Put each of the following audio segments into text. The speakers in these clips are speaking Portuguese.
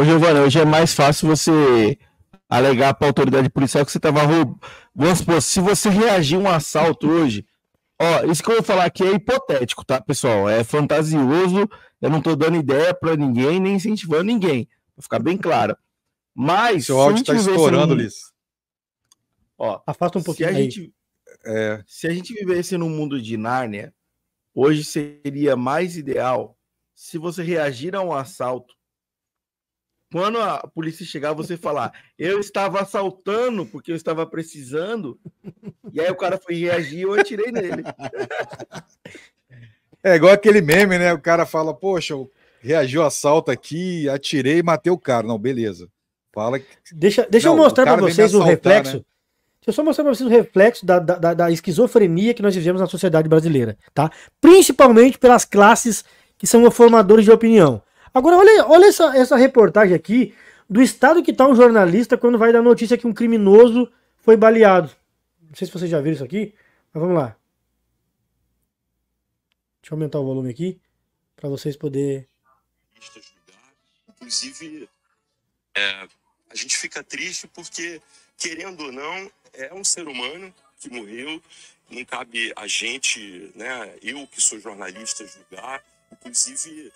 Ô, Giovana, hoje é mais fácil você alegar para a autoridade policial que você estava roubando. Vamos supor, se você reagir a um assalto hoje. Ó, isso que eu vou falar aqui é hipotético, tá, pessoal? É fantasioso. Eu não estou dando ideia para ninguém, nem incentivando ninguém. Vou ficar bem claro. Mas. Seu áudio está estourando, mundo... Liz. Ó, Afasta um pouquinho. Se a, aí. gente, é... se a gente vivesse num mundo de Nárnia, hoje seria mais ideal se você reagir a um assalto quando a polícia chegar, você falar, eu estava assaltando porque eu estava precisando, e aí o cara foi reagir e eu atirei nele. É igual aquele meme, né? O cara fala, poxa, eu reagi assalto aqui, atirei e matei o cara. Não, beleza. Fala que... Deixa, deixa Não, eu mostrar para vocês o reflexo. Né? Deixa eu só mostrar para vocês o reflexo da, da, da esquizofrenia que nós vivemos na sociedade brasileira, tá? Principalmente pelas classes que são formadores de opinião. Agora, olha, olha essa, essa reportagem aqui do estado que está um jornalista quando vai dar notícia que um criminoso foi baleado. Não sei se vocês já viram isso aqui, mas vamos lá. Deixa eu aumentar o volume aqui para vocês poderem. Inclusive, é, a gente fica triste porque, querendo ou não, é um ser humano que morreu. Não cabe a gente, né? Eu que sou jornalista julgar. Inclusive,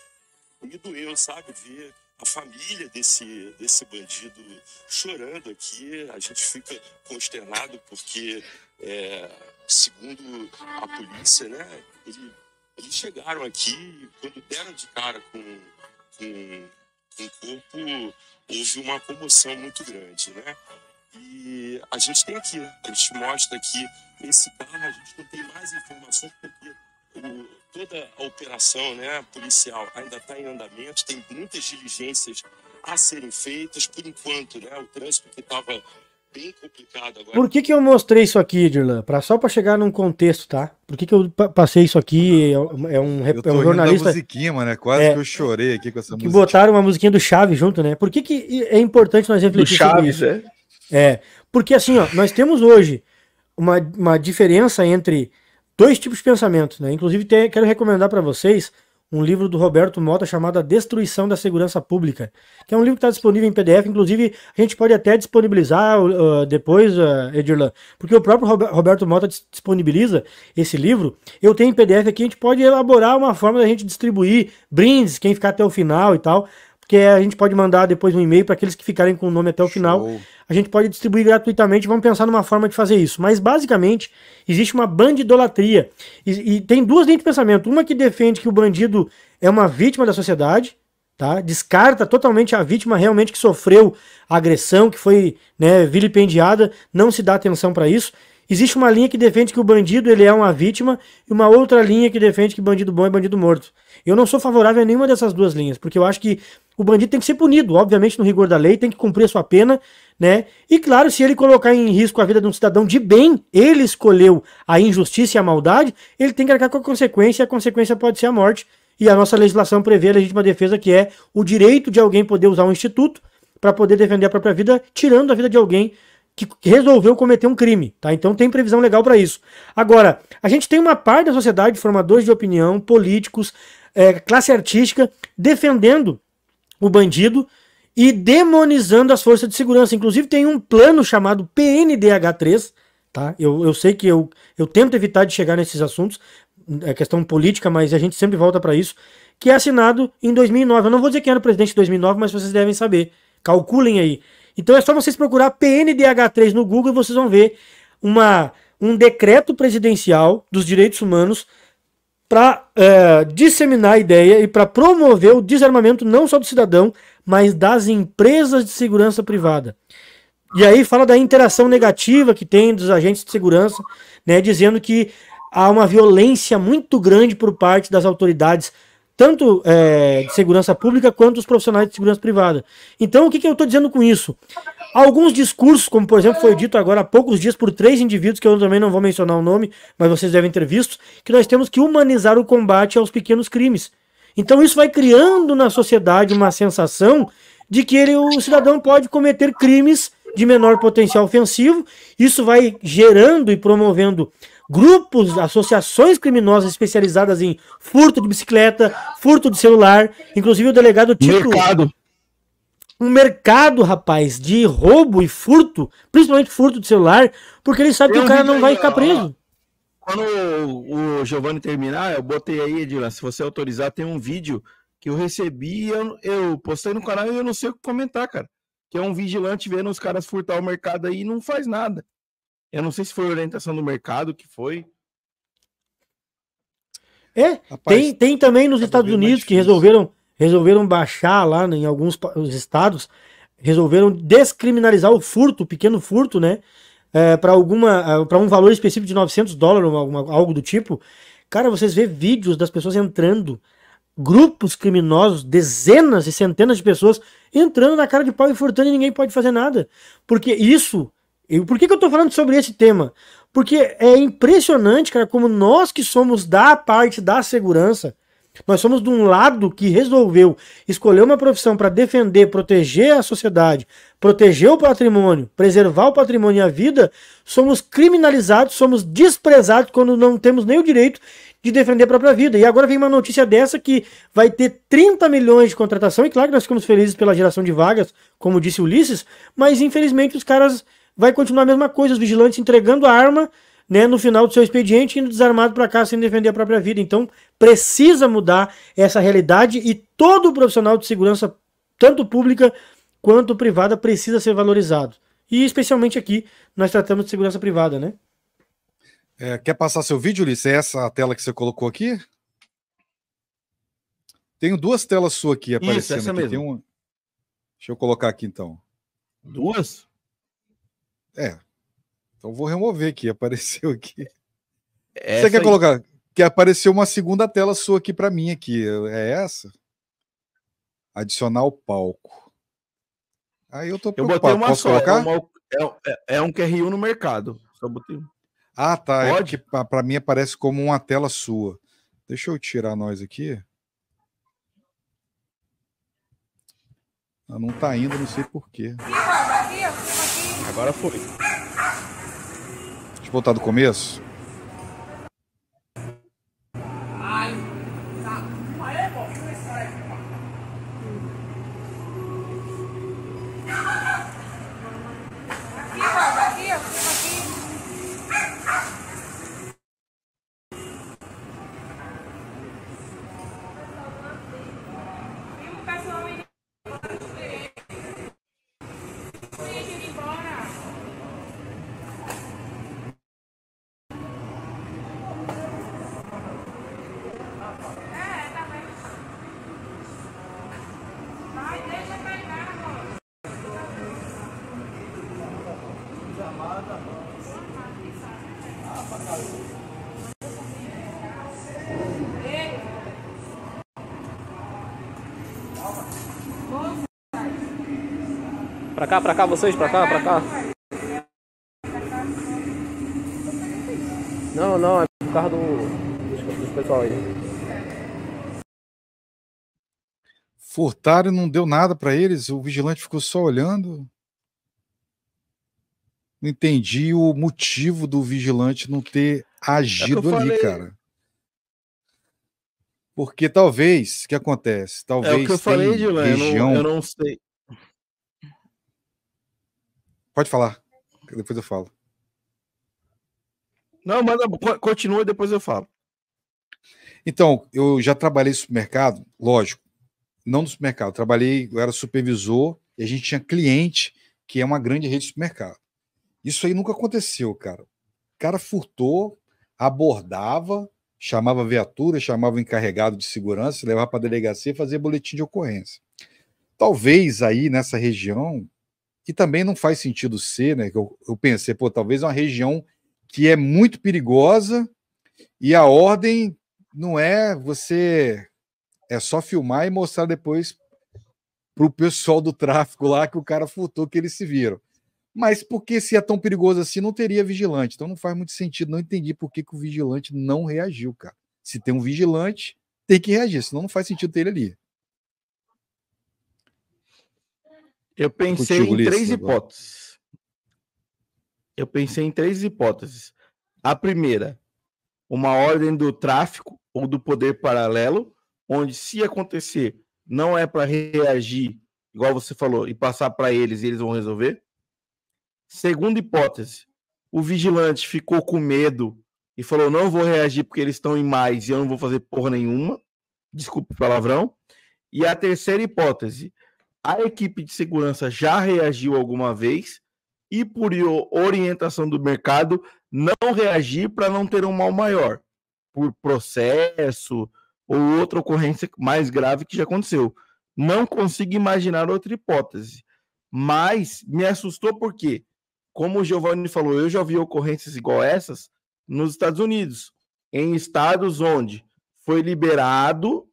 me doeu, sabe? Ver a família desse, desse bandido chorando aqui. A gente fica consternado porque, é, segundo a polícia, né, ele, eles chegaram aqui quando deram de cara com, com, o corpo, houve uma comoção muito grande, né? E a gente tem aqui, a gente mostra aqui, esse carro a gente não tem mais informação porque toda a operação né, policial ainda está em andamento, tem muitas diligências a serem feitas. Por enquanto, né, o trânsito que estava bem complicado agora. Por que, que eu mostrei isso aqui, Dirlan? Pra, só para chegar num contexto, tá? Por que, que eu passei isso aqui? É, um, é é um jornalista. musiquinha, mano, é quase é, que eu chorei aqui com essa música. Que botaram uma musiquinha do Chaves junto, né? Por que, que é importante nós refletirmos? Do Chaves, sobre isso? é? É. Porque assim, ó, nós temos hoje uma, uma diferença entre dois tipos de pensamento. Né? Inclusive, te, quero recomendar para vocês um livro do Roberto Mota chamado A Destruição da Segurança Pública, que é um livro que está disponível em PDF. Inclusive, a gente pode até disponibilizar uh, depois, uh, Edirlan, porque o próprio Roberto Mota disponibiliza esse livro. Eu tenho em PDF aqui, a gente pode elaborar uma forma da gente distribuir brindes, quem ficar até o final e tal porque é, a gente pode mandar depois um e-mail para aqueles que ficarem com o nome até o Show. final. A gente pode distribuir gratuitamente, vamos pensar numa forma de fazer isso. Mas basicamente existe uma bandidolatria. E, e tem duas linhas de pensamento. Uma que defende que o bandido é uma vítima da sociedade, tá? Descarta totalmente a vítima realmente que sofreu a agressão, que foi né, vilipendiada, não se dá atenção para isso. Existe uma linha que defende que o bandido ele é uma vítima e uma outra linha que defende que bandido bom é bandido morto. Eu não sou favorável a nenhuma dessas duas linhas, porque eu acho que o bandido tem que ser punido, obviamente, no rigor da lei, tem que cumprir a sua pena, né? E claro, se ele colocar em risco a vida de um cidadão de bem, ele escolheu a injustiça e a maldade, ele tem que arcar com a consequência, e a consequência pode ser a morte. E a nossa legislação prevê a legítima defesa, que é o direito de alguém poder usar um instituto para poder defender a própria vida, tirando a vida de alguém que resolveu cometer um crime, tá? Então tem previsão legal para isso. Agora, a gente tem uma parte da sociedade, formadores de opinião, políticos, é, classe artística, defendendo o bandido e demonizando as forças de segurança. Inclusive tem um plano chamado PNDH3, tá? Eu, eu sei que eu, eu tento evitar de chegar nesses assuntos, é questão política, mas a gente sempre volta para isso, que é assinado em 2009. Eu não vou dizer quem era o presidente de 2009, mas vocês devem saber. Calculem aí. Então é só vocês procurar PNDH3 no Google e vocês vão ver uma, um decreto presidencial dos direitos humanos para é, disseminar a ideia e para promover o desarmamento não só do cidadão, mas das empresas de segurança privada. E aí fala da interação negativa que tem dos agentes de segurança, né, dizendo que há uma violência muito grande por parte das autoridades tanto é, de segurança pública quanto os profissionais de segurança privada. Então, o que, que eu estou dizendo com isso? Alguns discursos, como por exemplo foi dito agora há poucos dias por três indivíduos, que eu também não vou mencionar o nome, mas vocês devem ter visto, que nós temos que humanizar o combate aos pequenos crimes. Então, isso vai criando na sociedade uma sensação de que ele, o cidadão pode cometer crimes de menor potencial ofensivo. Isso vai gerando e promovendo grupos, associações criminosas especializadas em furto de bicicleta, furto de celular, inclusive o delegado Tito. Mercado. Um mercado, rapaz, de roubo e furto, principalmente furto de celular, porque ele sabe eu que o cara não vai ficar preso. Quando o Giovanni terminar, eu botei aí, Edila, se você autorizar, tem um vídeo que eu recebi, eu, eu postei no canal e eu não sei o que comentar, cara. Que é um vigilante vendo os caras furtar o mercado aí e não faz nada. Eu não sei se foi orientação do mercado que foi. É, Rapaz, tem, tem também nos tá Estados Unidos que resolveram, resolveram baixar lá em alguns estados, resolveram descriminalizar o furto, o pequeno furto, né? É, para alguma é, para um valor específico de 900 dólares, alguma, algo do tipo. Cara, vocês vê vídeos das pessoas entrando, grupos criminosos, dezenas e centenas de pessoas entrando na cara de pau e furtando e ninguém pode fazer nada. Porque isso e por que, que eu estou falando sobre esse tema? Porque é impressionante, cara, como nós que somos da parte da segurança, nós somos de um lado que resolveu escolher uma profissão para defender, proteger a sociedade, proteger o patrimônio, preservar o patrimônio e a vida, somos criminalizados, somos desprezados quando não temos nem o direito de defender a própria vida. E agora vem uma notícia dessa que vai ter 30 milhões de contratação, e claro que nós ficamos felizes pela geração de vagas, como disse Ulisses, mas infelizmente os caras vai continuar a mesma coisa, os vigilantes entregando a arma né, no final do seu expediente, indo desarmado para cá sem defender a própria vida. Então, precisa mudar essa realidade e todo profissional de segurança, tanto pública quanto privada, precisa ser valorizado. E especialmente aqui, nós tratamos de segurança privada, né? É, quer passar seu vídeo, Ulisses? É essa a tela que você colocou aqui? Tenho duas telas suas aqui aparecendo. Isso, essa aqui. mesmo. Um... Deixa eu colocar aqui então. Duas? É. Então vou remover aqui, apareceu aqui. Essa Você quer aí... colocar? Que apareceu uma segunda tela sua aqui para mim aqui. É essa? Adicionar o palco. Aí eu tô preocupado. Eu botei uma Posso só, colocar? É, uma, é, é, é um QRU no mercado. Só botei. Ah, tá. É Pode? É porque para mim aparece como uma tela sua. Deixa eu tirar nós aqui. Ah, não tá indo, não sei porquê. Ah! Agora foi. Deixa eu voltar do começo. Pra cá, pra cá, vocês, pra cá, pra cá. Não, não, é por causa do, dos, pessoal aí. Furtaram, não deu nada para eles, o vigilante ficou só olhando. Não entendi o motivo do vigilante não ter é agido é ali, falei... cara. Porque talvez, o que acontece? Talvez. É o que eu falei, Dilan, região... eu, não, eu não sei. Pode falar, depois eu falo. Não, mas é continua, depois eu falo. Então, eu já trabalhei em supermercado, lógico, não do supermercado, trabalhei, eu era supervisor e a gente tinha cliente que é uma grande rede de supermercado. Isso aí nunca aconteceu, cara. O cara furtou, abordava, chamava a viatura, chamava o encarregado de segurança, levava para a delegacia e fazia boletim de ocorrência. Talvez aí nessa região, que também não faz sentido ser, né? Eu, eu pensei, pô, talvez é uma região que é muito perigosa e a ordem não é você é só filmar e mostrar depois para o pessoal do tráfico lá que o cara furtou que eles se viram. Mas porque se é tão perigoso assim, não teria vigilante. Então não faz muito sentido. Não entendi por que, que o vigilante não reagiu, cara. Se tem um vigilante, tem que reagir, senão não faz sentido ter ele ali. Eu pensei Contigo, em três agora. hipóteses. Eu pensei em três hipóteses. A primeira, uma ordem do tráfico ou do poder paralelo onde se acontecer, não é para reagir, igual você falou, e passar para eles e eles vão resolver? Segunda hipótese, o vigilante ficou com medo e falou: não vou reagir porque eles estão em mais e eu não vou fazer porra nenhuma. Desculpe o palavrão. E a terceira hipótese, a equipe de segurança já reagiu alguma vez e, por orientação do mercado, não reagir para não ter um mal maior, por processo, ou outra ocorrência mais grave que já aconteceu. Não consigo imaginar outra hipótese. Mas me assustou porque, como o Giovanni falou, eu já vi ocorrências igual essas nos Estados Unidos, em estados onde foi liberado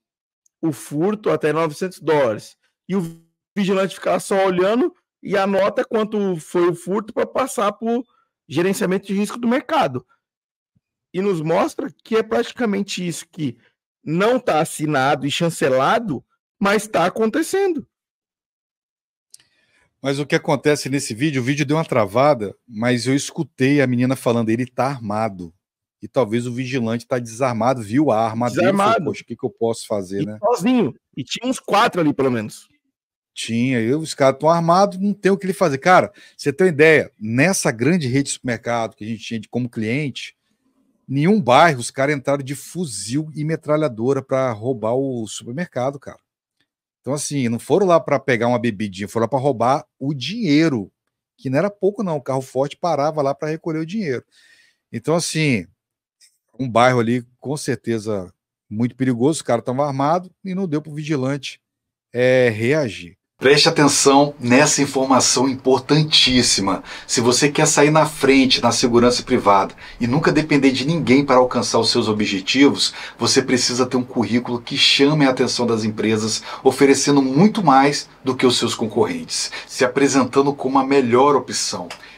o furto até 900 dólares. E o vigilante ficava só olhando e anota quanto foi o furto para passar para o gerenciamento de risco do mercado. E nos mostra que é praticamente isso que não está assinado e chancelado, mas está acontecendo. Mas o que acontece nesse vídeo? O vídeo deu uma travada, mas eu escutei a menina falando: ele está armado. E talvez o vigilante está desarmado, viu a arma desarmado. dele. Poxa, o que, que eu posso fazer, e né? Sozinho. E tinha uns quatro ali, pelo menos. Tinha, eu, os caras estão armados, não tem o que ele fazer. Cara, você tem uma ideia, nessa grande rede de supermercado que a gente tinha de, como cliente, Nenhum bairro, os caras entraram de fuzil e metralhadora para roubar o supermercado, cara. Então, assim, não foram lá para pegar uma bebidinha, foram lá para roubar o dinheiro, que não era pouco, não. O carro forte parava lá para recolher o dinheiro. Então, assim, um bairro ali, com certeza, muito perigoso, os caras estavam armados e não deu para o vigilante é, reagir. Preste atenção nessa informação importantíssima. Se você quer sair na frente na segurança privada e nunca depender de ninguém para alcançar os seus objetivos, você precisa ter um currículo que chame a atenção das empresas, oferecendo muito mais do que os seus concorrentes, se apresentando como a melhor opção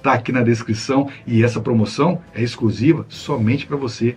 está aqui na descrição e essa promoção é exclusiva somente para você